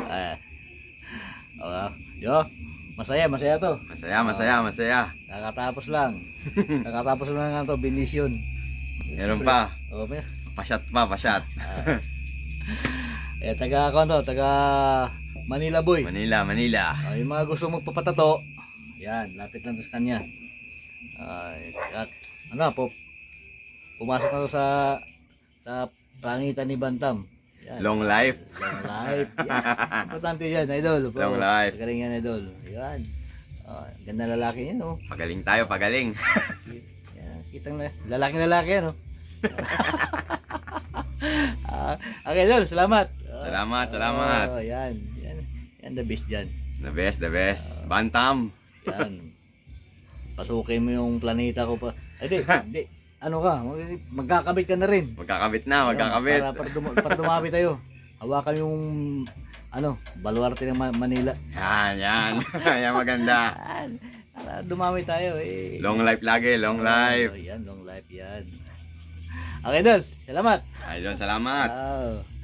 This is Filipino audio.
Ayan. Eh, oh, Yo, masaya, masaya to. Masaya, masaya, ah, masaya. Nakatapos lang. Nakatapos lang nga to, binisyon. Meron pa. Oh, may. shot pa, pa shot ah. eh, taga ako 'to, ano, taga Manila boy. Manila, Manila. Ay, ah, yung mga gusto magpapatato, yan, lapit lang sa kanya. Ay, at ano po, pumasok na to sa sa pangitan ni Bantam. Yan. Long life. Long life. Yan. Importante yan, idol. Bro. Long life. Magaling yan, idol. Yan. Oh, ganda lalaki yan, oh. Pagaling tayo, pagaling. yan, kitang na, lalaki yan, oh. okay, idol, salamat. Uh, salamat, salamat. Oh, yan. Yan, yan the best dyan. The best, the best. Uh, Bantam. Yan. Pasukin mo yung planeta ko pa. Ay, di, di ano ka, magkakabit ka na rin. Magkakabit na, magkakabit. Para, para, dum para dumami tayo. Hawakan yung ano, baluarte ng Manila. Yan, yan. yan maganda. Para dumami tayo eh. Long life lagi, long life. Oh, yan, long life yan. Okay, Dol. Salamat. Ayun, salamat. Wow.